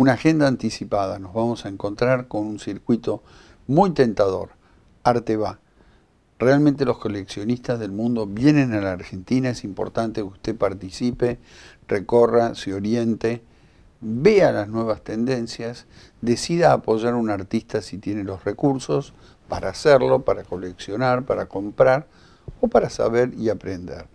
una agenda anticipada. Nos vamos a encontrar con un circuito muy tentador. Arte va. Realmente los coleccionistas del mundo vienen a la Argentina, es importante que usted participe, recorra, se oriente, vea las nuevas tendencias, decida apoyar a un artista si tiene los recursos para hacerlo, para coleccionar, para comprar o para saber y aprender.